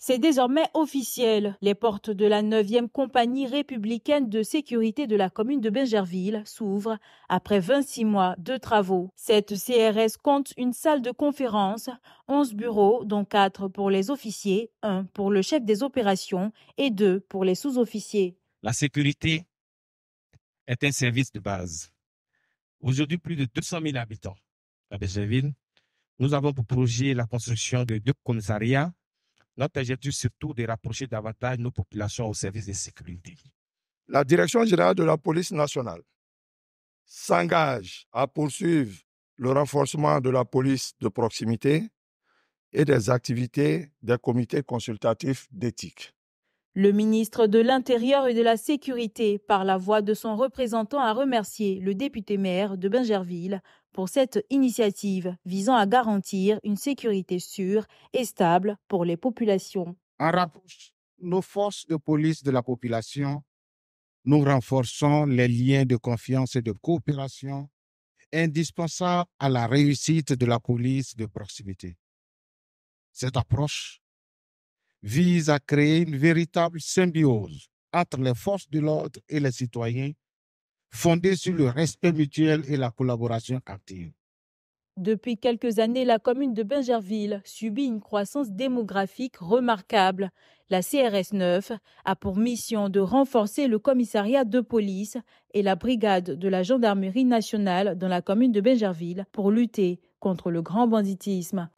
C'est désormais officiel. Les portes de la 9e compagnie républicaine de sécurité de la commune de Bingerville s'ouvrent après 26 mois de travaux. Cette CRS compte une salle de conférence, 11 bureaux, dont 4 pour les officiers, 1 pour le chef des opérations et 2 pour les sous-officiers. La sécurité est un service de base. Aujourd'hui, plus de 200 000 habitants à Bingerville. Nous avons pour projet la construction de deux commissariats notre objectif surtout de rapprocher davantage nos populations au service de sécurité. La Direction générale de la police nationale s'engage à poursuivre le renforcement de la police de proximité et des activités des comités consultatifs d'éthique. Le ministre de l'Intérieur et de la Sécurité, par la voix de son représentant, a remercié le député-maire de Bingerville pour cette initiative visant à garantir une sécurité sûre et stable pour les populations. En rapprochant nos forces de police de la population, nous renforçons les liens de confiance et de coopération indispensables à la réussite de la police de proximité. Cette approche vise à créer une véritable symbiose entre les forces de l'ordre et les citoyens, fondée sur le respect mutuel et la collaboration active. Depuis quelques années, la commune de Bingerville subit une croissance démographique remarquable. La CRS 9 a pour mission de renforcer le commissariat de police et la brigade de la gendarmerie nationale dans la commune de Bingerville pour lutter contre le grand banditisme.